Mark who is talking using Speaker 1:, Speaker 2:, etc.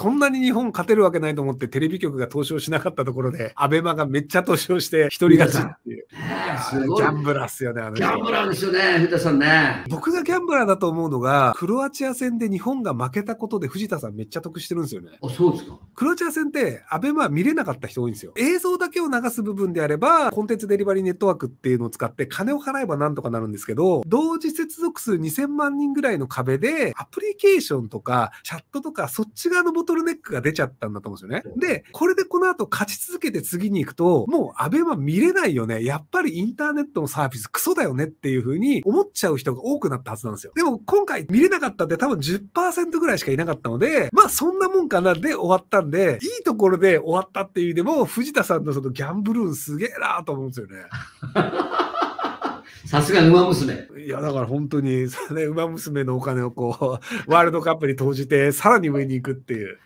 Speaker 1: そんなに日本勝てるわけないと思ってテレビ局が投資をしなかったところで、アベマがめっちゃ投資をして、一人勝ちっていう。すごい。ギャンブラーっすよね、あのギャンブラーですよね、藤田さんね。僕がギャンブラーだと思うのが、クロアチア戦で日本が負けたことで藤田さんめっちゃ得してるんですよね。あ、そうですか。クロアチア戦って、アベマ見れなかった人多いんですよ。映像だけを流す部分であれば、コンテンツデリバリーネットワークっていうのを使って、金を払えばなんとかなるんですけど、同時接続数2000万人ぐらいの壁で、アプリケーションとか、チャットとか、そっち側のボトルネックが出ちゃったんだと思うんですよね。で、これでこの後勝ち続けて次に行くと、もうアベマ見れないよね。やっぱりインターネットのサービスクソだよねっていう風に思っちゃう人が多くなったはずなんですよ。でも今回見れなかったって多分10%ぐらいしかいなかったので、まあそんなもんかなで終わったんで、いいところで終わったっていう意味でも、藤田さんのそのギャンブルーンすげえなと思うんですよね。さすが馬娘。いや、だから本当に、ね、馬娘のお金をこう、ワールドカップに投じて、さらに上に行くっていう。